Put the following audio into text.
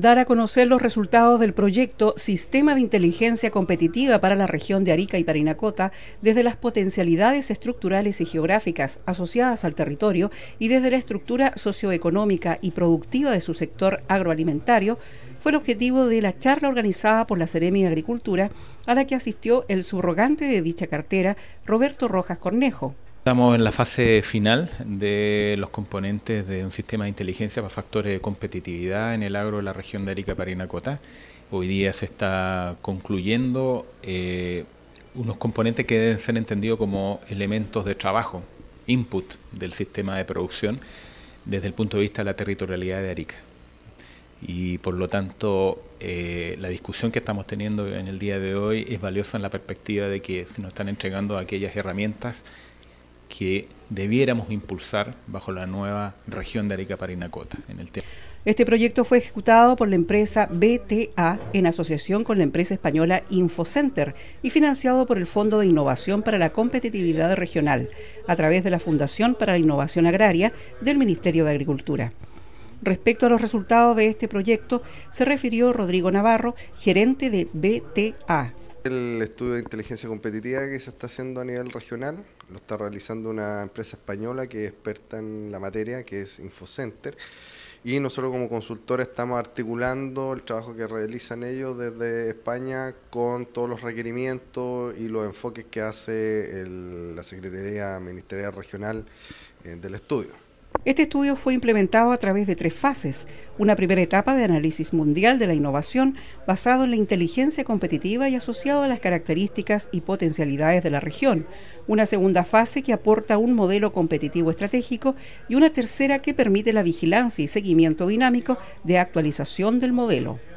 dar a conocer los resultados del proyecto Sistema de Inteligencia Competitiva para la región de Arica y Parinacota desde las potencialidades estructurales y geográficas asociadas al territorio y desde la estructura socioeconómica y productiva de su sector agroalimentario fue el objetivo de la charla organizada por la Seremi de Agricultura a la que asistió el subrogante de dicha cartera, Roberto Rojas Cornejo. Estamos en la fase final de los componentes de un sistema de inteligencia para factores de competitividad en el agro de la región de Arica Parinacota. Hoy día se está concluyendo eh, unos componentes que deben ser entendidos como elementos de trabajo, input del sistema de producción desde el punto de vista de la territorialidad de Arica. Y por lo tanto, eh, la discusión que estamos teniendo en el día de hoy es valiosa en la perspectiva de que se nos están entregando aquellas herramientas que debiéramos impulsar bajo la nueva región de Arica-Parinacota. Este proyecto fue ejecutado por la empresa BTA en asociación con la empresa española Infocenter y financiado por el Fondo de Innovación para la Competitividad Regional a través de la Fundación para la Innovación Agraria del Ministerio de Agricultura. Respecto a los resultados de este proyecto, se refirió Rodrigo Navarro, gerente de BTA, el estudio de inteligencia competitiva que se está haciendo a nivel regional lo está realizando una empresa española que es experta en la materia, que es Infocenter. Y nosotros como consultores estamos articulando el trabajo que realizan ellos desde España con todos los requerimientos y los enfoques que hace la Secretaría Ministerial Regional eh, del Estudio. Este estudio fue implementado a través de tres fases. Una primera etapa de análisis mundial de la innovación basado en la inteligencia competitiva y asociado a las características y potencialidades de la región. Una segunda fase que aporta un modelo competitivo estratégico y una tercera que permite la vigilancia y seguimiento dinámico de actualización del modelo.